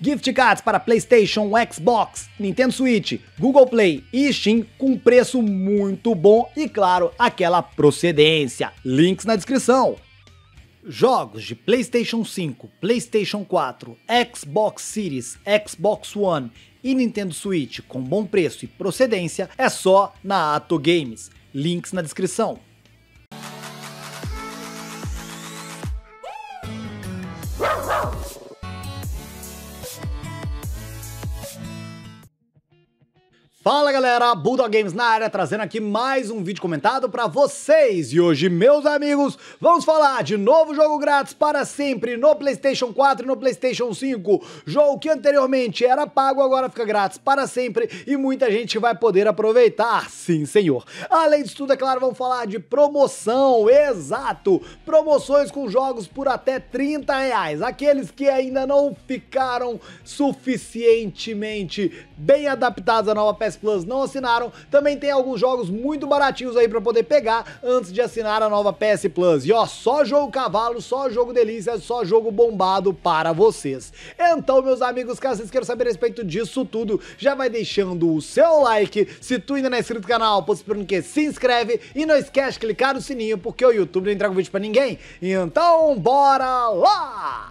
Gift cards para PlayStation, Xbox, Nintendo Switch, Google Play e Steam com preço muito bom e, claro, aquela procedência. Links na descrição. Jogos de PlayStation 5, PlayStation 4, Xbox Series, Xbox One e Nintendo Switch com bom preço e procedência é só na Ato Games. Links na descrição. Fala galera, Bulldog Games na área, trazendo aqui mais um vídeo comentado para vocês. E hoje, meus amigos, vamos falar de novo jogo grátis para sempre no Playstation 4 e no Playstation 5. Jogo que anteriormente era pago, agora fica grátis para sempre e muita gente vai poder aproveitar, sim senhor. Além disso tudo, é claro, vamos falar de promoção, exato, promoções com jogos por até 30 reais. Aqueles que ainda não ficaram suficientemente bem adaptados à nova PS Plus não assinaram, também tem alguns jogos muito baratinhos aí para poder pegar antes de assinar a nova PS Plus. E ó, só jogo cavalo, só jogo delícia, só jogo bombado para vocês. Então, meus amigos, caso vocês queiram saber a respeito disso tudo, já vai deixando o seu like. Se tu ainda não é inscrito no canal, possibilitando que se inscreve e não esquece de clicar no sininho, porque o YouTube não entrega vídeo para ninguém. Então, bora lá!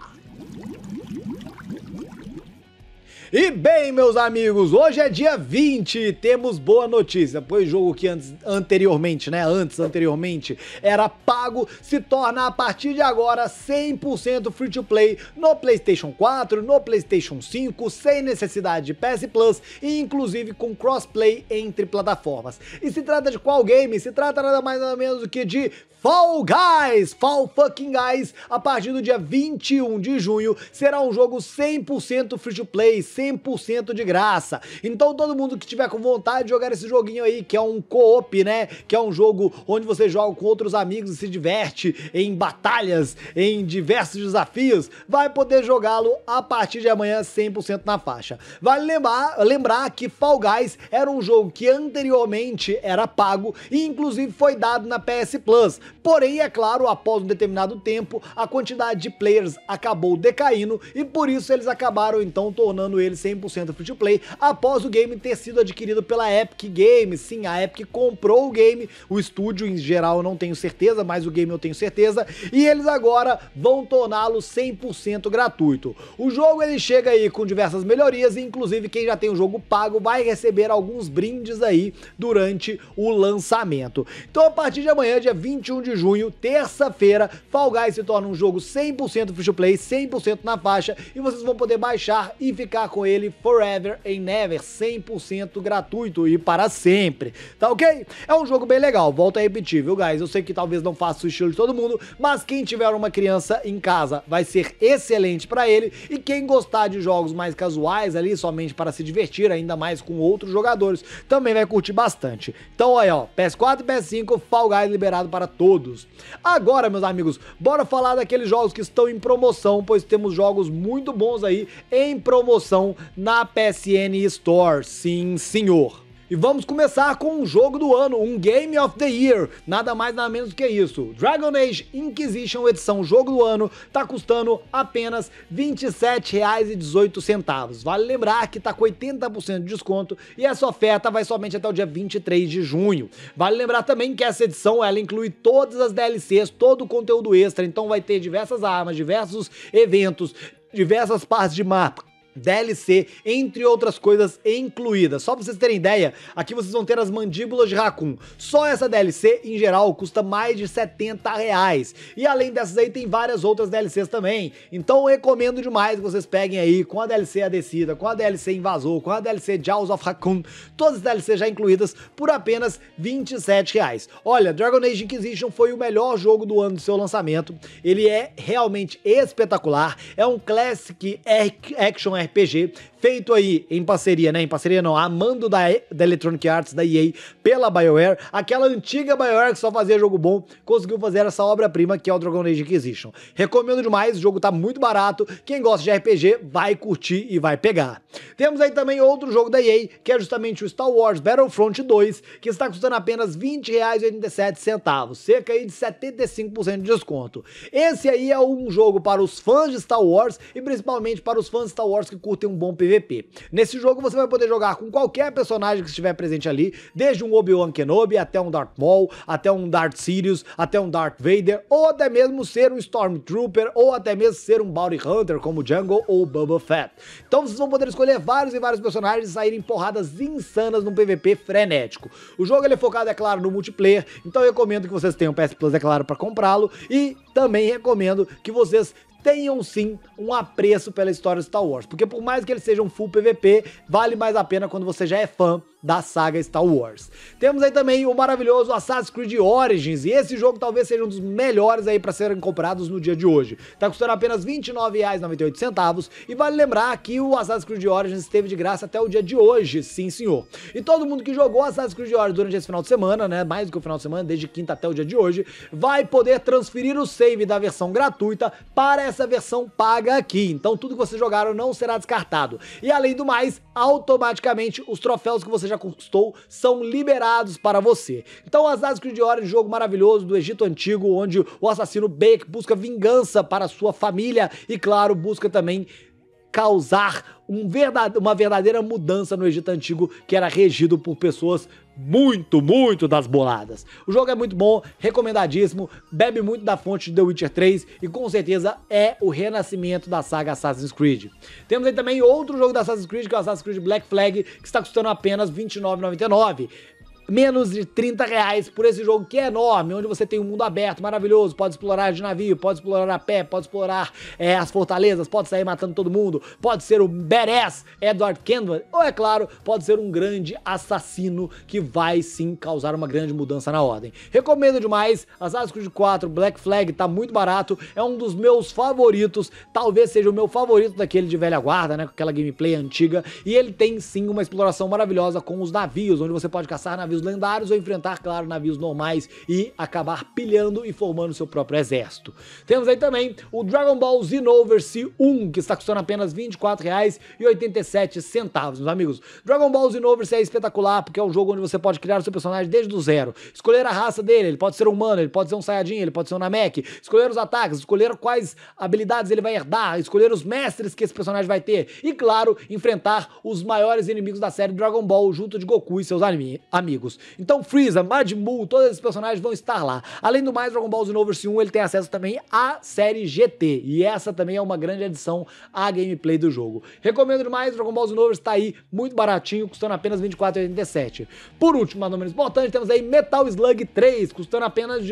E bem, meus amigos, hoje é dia 20 e temos boa notícia, pois o jogo que antes, anteriormente, né, antes, anteriormente, era pago, se torna a partir de agora 100% free to play no PlayStation 4, no PlayStation 5, sem necessidade de PS Plus e inclusive com crossplay entre plataformas. E se trata de qual game? Se trata nada mais nada menos do que de Fall Guys, Fall Fucking Guys, a partir do dia 21 de junho, será um jogo 100% free to play, 100% de graça. Então todo mundo que tiver com vontade de jogar esse joguinho aí, que é um co-op, né? Que é um jogo onde você joga com outros amigos e se diverte em batalhas, em diversos desafios, vai poder jogá-lo a partir de amanhã 100% na faixa. Vale lembrar, lembrar que Fall Guys era um jogo que anteriormente era pago e inclusive foi dado na PS Plus. Porém, é claro, após um determinado tempo, a quantidade de players acabou decaindo e por isso eles acabaram então tornando ele ele 100% free to play após o game ter sido adquirido pela Epic Games. Sim, a Epic comprou o game, o estúdio em geral eu não tenho certeza, mas o game eu tenho certeza, e eles agora vão torná-lo 100% gratuito. O jogo ele chega aí com diversas melhorias, inclusive quem já tem o jogo pago vai receber alguns brindes aí durante o lançamento. Então a partir de amanhã, dia 21 de junho, terça-feira, Fall Guys se torna um jogo 100% free to play, 100% na faixa e vocês vão poder baixar e ficar com com ele forever and never, 100% gratuito e para sempre, tá ok? É um jogo bem legal, volta a repetir, viu, guys? Eu sei que talvez não faça o estilo de todo mundo, mas quem tiver uma criança em casa vai ser excelente para ele e quem gostar de jogos mais casuais ali, somente para se divertir, ainda mais com outros jogadores, também vai curtir bastante. Então, aí, ó, PS4 e PS5, Fall Guys liberado para todos. Agora, meus amigos, bora falar daqueles jogos que estão em promoção, pois temos jogos muito bons aí em promoção promoção na PSN Store, sim senhor. E vamos começar com um jogo do ano, um Game of the Year, nada mais nada menos que isso. Dragon Age Inquisition edição jogo do ano tá custando apenas R$ 27,18. Vale lembrar que tá com 80% de desconto e essa oferta vai somente até o dia 23 de junho. Vale lembrar também que essa edição ela inclui todas as DLCs, todo o conteúdo extra, então vai ter diversas armas, diversos eventos, diversas partes de mapa, DLC, entre outras coisas incluídas. Só pra vocês terem ideia, aqui vocês vão ter as mandíbulas de Raccoon. Só essa DLC, em geral, custa mais de 70 reais. E além dessas aí, tem várias outras DLCs também. Então recomendo demais que vocês peguem aí com a DLC A Descida, com a DLC Invasor, com a DLC Jaws of Raccoon, todas as DLCs já incluídas por apenas 27 reais. Olha, Dragon Age Inquisition foi o melhor jogo do ano do seu lançamento. Ele é realmente espetacular. É um classic action RPG RPG, feito aí em parceria, né? Em parceria não, a mando da, da Electronic Arts, da EA, pela BioWare. Aquela antiga BioWare que só fazia jogo bom, conseguiu fazer essa obra-prima que é o Dragon Age Inquisition. Recomendo demais, o jogo tá muito barato. Quem gosta de RPG vai curtir e vai pegar. Temos aí também outro jogo da EA, que é justamente o Star Wars Battlefront 2, que está custando apenas R$ 20,87, cerca aí de 75% de desconto. Esse aí é um jogo para os fãs de Star Wars e principalmente para os fãs de Star Wars que que curtem um bom PVP. Nesse jogo você vai poder jogar com qualquer personagem que estiver presente ali, desde um Obi-Wan Kenobi até um Darth Maul, até um Darth Sirius, até um Darth Vader, ou até mesmo ser um Stormtrooper, ou até mesmo ser um Bounty Hunter como Jungle ou Boba Fett. Então vocês vão poder escolher vários e vários personagens e saírem porradas insanas num PVP frenético. O jogo ele é focado, é claro, no multiplayer, então eu recomendo que vocês tenham PS Plus, é claro, para comprá-lo, e também recomendo que vocês tenham sim um apreço pela história de Star Wars. Porque por mais que ele seja um full PVP, vale mais a pena quando você já é fã da saga Star Wars. Temos aí também o maravilhoso Assassin's Creed Origins, e esse jogo talvez seja um dos melhores aí para serem comprados no dia de hoje. Tá custando apenas R$ 29,98 e vale lembrar que o Assassin's Creed Origins esteve de graça até o dia de hoje, sim senhor. E todo mundo que jogou Assassin's Creed Origins durante esse final de semana, né, mais do que o final de semana, desde quinta até o dia de hoje, vai poder transferir o save da versão gratuita para essa versão paga aqui. Então tudo que vocês jogaram não será descartado. E além do mais, automaticamente os troféus que você você já conquistou são liberados para você. Então, Asas Creed Origins, jogo maravilhoso do Egito Antigo, onde o assassino Bake busca vingança para sua família e, claro, busca também causar um verdade, uma verdadeira mudança no Egito Antigo, que era regido por pessoas muito, muito das boladas. O jogo é muito bom, recomendadíssimo, bebe muito da fonte de The Witcher 3 e com certeza é o renascimento da saga Assassin's Creed. Temos aí também outro jogo da Assassin's Creed, que é o Assassin's Creed Black Flag, que está custando apenas R$ 29,99 menos de 30 reais por esse jogo que é enorme, onde você tem um mundo aberto, maravilhoso, pode explorar de navio, pode explorar a pé, pode explorar é, as fortalezas, pode sair matando todo mundo, pode ser o badass Edward Kenway, ou é claro, pode ser um grande assassino que vai sim causar uma grande mudança na ordem. Recomendo demais, Assassin's Creed 4 Black Flag tá muito barato, é um dos meus favoritos, talvez seja o meu favorito daquele de velha guarda, né, com aquela gameplay antiga, e ele tem sim uma exploração maravilhosa com os navios, onde você pode caçar navios navios lendários ou enfrentar, claro, navios normais e acabar pilhando e formando seu próprio exército. Temos aí também o Dragon Ball Xenoverse 1, que está custando apenas R$ 24,87, meus amigos. Dragon Ball Xenoverse é espetacular porque é um jogo onde você pode criar o seu personagem desde do zero, escolher a raça dele, ele pode ser humano, ele pode ser um Saiyajin, ele pode ser um Namek, escolher os ataques, escolher quais habilidades ele vai herdar, escolher os mestres que esse personagem vai ter e, claro, enfrentar os maiores inimigos da série Dragon Ball junto de Goku e seus amigos. Então Freeza, Majin Buu, todos esses personagens vão estar lá. Além do mais, Dragon Ball Universe 1 ele tem acesso também à série GT, e essa também é uma grande adição à gameplay do jogo. Recomendo demais, Dragon Ball Universe está aí muito baratinho, custando apenas R$24,87. 24,87. Por último, mas não menos importante, temos aí Metal Slug 3, custando apenas R$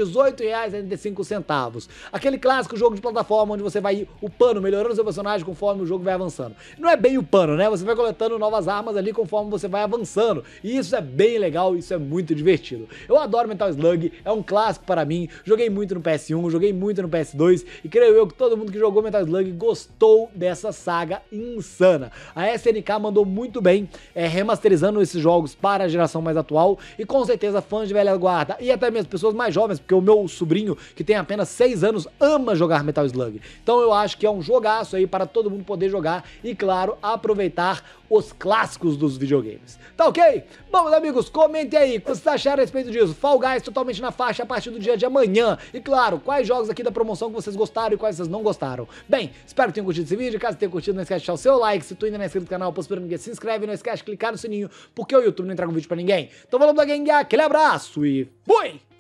Aquele clássico jogo de plataforma onde você vai upando, melhorando seu personagem conforme o jogo vai avançando. Não é bem upando, né? Você vai coletando novas armas ali conforme você vai avançando. E isso é bem legal e isso é muito divertido. Eu adoro Metal Slug, é um clássico para mim, joguei muito no PS1, joguei muito no PS2 e creio eu que todo mundo que jogou Metal Slug gostou dessa saga insana. A SNK mandou muito bem é, remasterizando esses jogos para a geração mais atual e com certeza fãs de velha guarda e até mesmo pessoas mais jovens, porque o meu sobrinho que tem apenas 6 anos ama jogar Metal Slug. Então eu acho que é um jogaço aí para todo mundo poder jogar e claro, aproveitar os clássicos dos videogames. Tá ok? Vamos amigos, comentem e aí, o que vocês tá acharam a respeito disso? Fall Guys totalmente na faixa a partir do dia de amanhã. E claro, quais jogos aqui da promoção que vocês gostaram e quais vocês não gostaram. Bem, espero que tenham curtido esse vídeo. Caso tenham curtido, não esquece de deixar o seu like. Se tu ainda não é inscrito no canal, postando ninguém, se inscreve. Não esquece de clicar no sininho, porque o YouTube não entrega um vídeo pra ninguém. Então valeu, da gang, aquele abraço e fui!